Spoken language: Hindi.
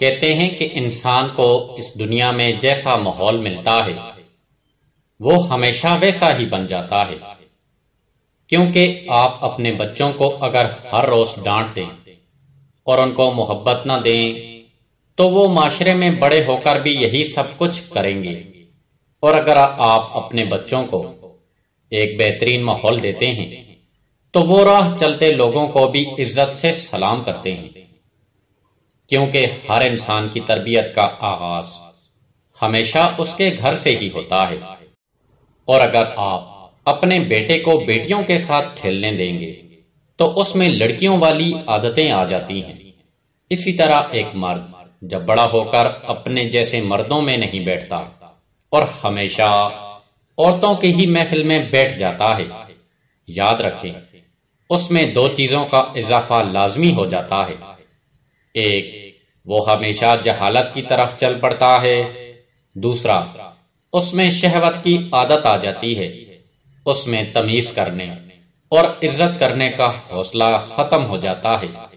कहते हैं कि इंसान को इस दुनिया में जैसा माहौल मिलता है वो हमेशा वैसा ही बन जाता है क्योंकि आप अपने बच्चों को अगर हर रोज डांट दें और उनको मोहब्बत ना दें तो वो माशरे में बड़े होकर भी यही सब कुछ करेंगे और अगर आप अपने बच्चों को एक बेहतरीन माहौल देते हैं तो वो राह चलते लोगों को भी इज्जत से सलाम करते हैं क्योंकि हर इंसान की तरबियत का आगाज हमेशा उसके घर से ही होता है और अगर आप अपने बेटे को बेटियों के साथ खेलने देंगे तो उसमें लड़कियों वाली आदतें आ जाती हैं इसी तरह एक मर्द जब बड़ा होकर अपने जैसे मर्दों में नहीं बैठता और हमेशा औरतों के ही महफिल में बैठ जाता है याद रखें उसमें दो चीजों का इजाफा लाजमी हो जाता है एक वो हमेशा जहालत की तरफ चल पड़ता है दूसरा उसमें शहवत की आदत आ जाती है उसमें तमीज करने और इज्जत करने का हौसला खत्म हो जाता है